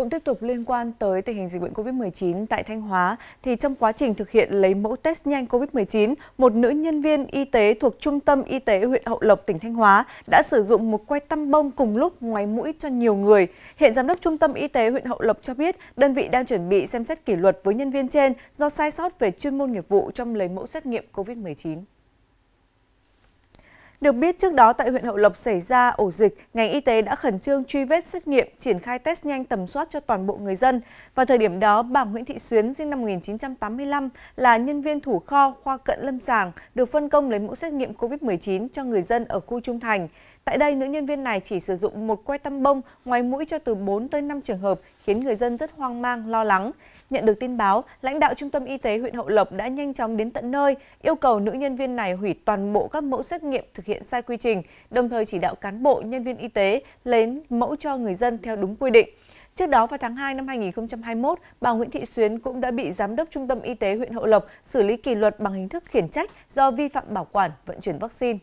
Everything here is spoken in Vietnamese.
Cũng tiếp tục liên quan tới tình hình dịch bệnh COVID-19 tại Thanh Hóa, thì trong quá trình thực hiện lấy mẫu test nhanh COVID-19, một nữ nhân viên y tế thuộc Trung tâm Y tế huyện Hậu Lộc, tỉnh Thanh Hóa đã sử dụng một que tăm bông cùng lúc ngoáy mũi cho nhiều người. Hiện Giám đốc Trung tâm Y tế huyện Hậu Lộc cho biết đơn vị đang chuẩn bị xem xét kỷ luật với nhân viên trên do sai sót về chuyên môn nghiệp vụ trong lấy mẫu xét nghiệm COVID-19. Được biết trước đó tại huyện Hậu Lộc xảy ra ổ dịch, ngành y tế đã khẩn trương truy vết xét nghiệm, triển khai test nhanh tầm soát cho toàn bộ người dân. Vào thời điểm đó, bà Nguyễn Thị Xuyến sinh năm 1985 là nhân viên thủ kho khoa cận lâm sàng, được phân công lấy mẫu xét nghiệm COVID-19 cho người dân ở khu Trung Thành. Tại đây, nữ nhân viên này chỉ sử dụng một que tăm bông ngoài mũi cho từ 4 tới 5 trường hợp, khiến người dân rất hoang mang, lo lắng. Nhận được tin báo, lãnh đạo Trung tâm Y tế huyện Hậu Lộc đã nhanh chóng đến tận nơi, yêu cầu nữ nhân viên này hủy toàn bộ các mẫu xét nghiệm thực hiện sai quy trình, đồng thời chỉ đạo cán bộ, nhân viên y tế lấy mẫu cho người dân theo đúng quy định. Trước đó vào tháng 2 năm 2021, bà Nguyễn Thị Xuyến cũng đã bị Giám đốc Trung tâm Y tế huyện Hậu Lộc xử lý kỷ luật bằng hình thức khiển trách do vi phạm bảo quản vận chuyển vaccine.